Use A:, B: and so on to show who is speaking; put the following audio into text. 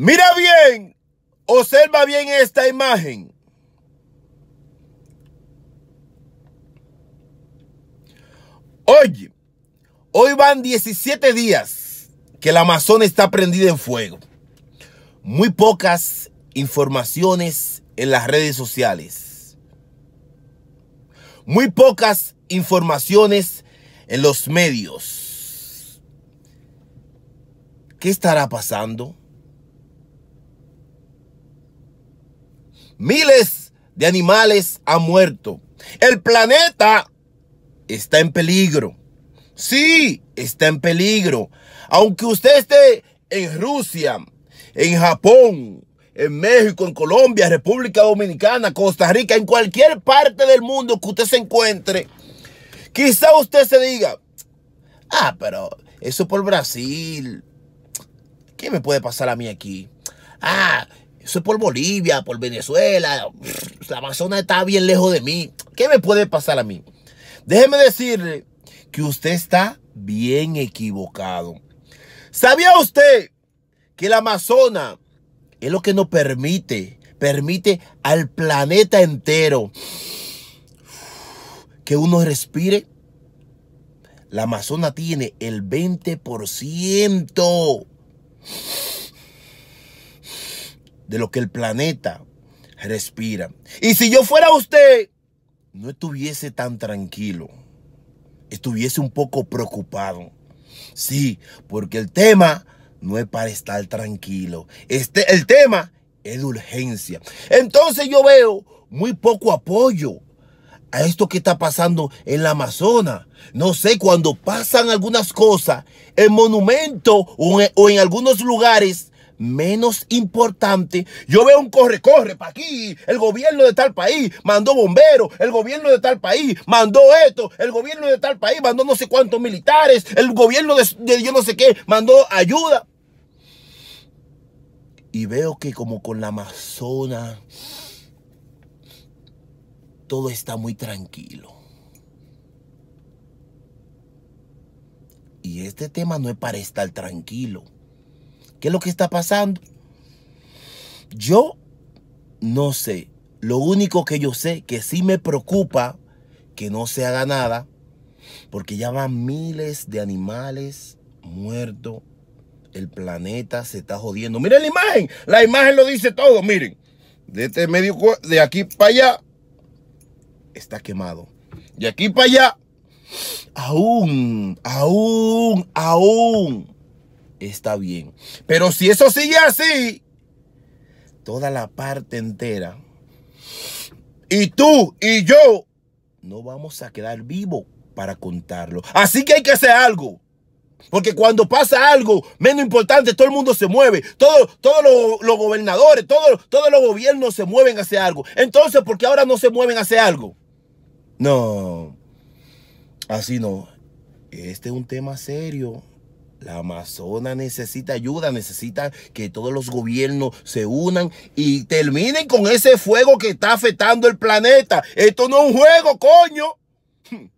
A: Mira bien, observa bien esta imagen. Oye, hoy van 17 días que la Amazon está prendida en fuego. Muy pocas informaciones en las redes sociales. Muy pocas informaciones en los medios. ¿Qué estará pasando? Miles de animales han muerto. El planeta está en peligro. Sí, está en peligro. Aunque usted esté en Rusia, en Japón, en México, en Colombia, República Dominicana, Costa Rica, en cualquier parte del mundo que usted se encuentre, quizá usted se diga, ah, pero eso por Brasil, ¿qué me puede pasar a mí aquí? Ah, eso por Bolivia, por Venezuela. La Amazonas está bien lejos de mí. ¿Qué me puede pasar a mí? Déjeme decirle que usted está bien equivocado. ¿Sabía usted que la Amazona... es lo que nos permite, permite al planeta entero que uno respire? La Amazona tiene el 20% de lo que el planeta respira. Y si yo fuera usted, no estuviese tan tranquilo, estuviese un poco preocupado. Sí, porque el tema no es para estar tranquilo. Este, el tema es de urgencia. Entonces yo veo muy poco apoyo a esto que está pasando en la Amazona. No sé, cuando pasan algunas cosas en monumento o en algunos lugares, menos importante. Yo veo un corre, corre para aquí. El gobierno de tal país mandó bomberos. El gobierno de tal país mandó esto. El gobierno de tal país mandó no sé cuántos militares. El gobierno de, de yo no sé qué mandó ayuda. Y veo que como con la Amazona, todo está muy tranquilo. Y este tema no es para estar tranquilo. ¿Qué es lo que está pasando? Yo no sé. Lo único que yo sé que sí me preocupa que no se haga nada, porque ya van miles de animales muertos. El planeta se está jodiendo. Miren la imagen, la imagen lo dice todo, miren. De este medio de aquí para allá está quemado. De aquí para allá aún, aún, aún está bien. Pero si eso sigue así, toda la parte entera, y tú y yo, no vamos a quedar vivos para contarlo. Así que hay que hacer algo. Porque cuando pasa algo menos importante, todo el mundo se mueve. Todos todo los, gobernadores, todos, todos los gobiernos se mueven hacia algo. Entonces, ¿por qué ahora no se mueven hacia algo? No. Así no. Este es un tema serio. La Amazona necesita ayuda, necesita que todos los gobiernos se unan y terminen con ese fuego que está afectando el planeta. Esto no es un juego, coño.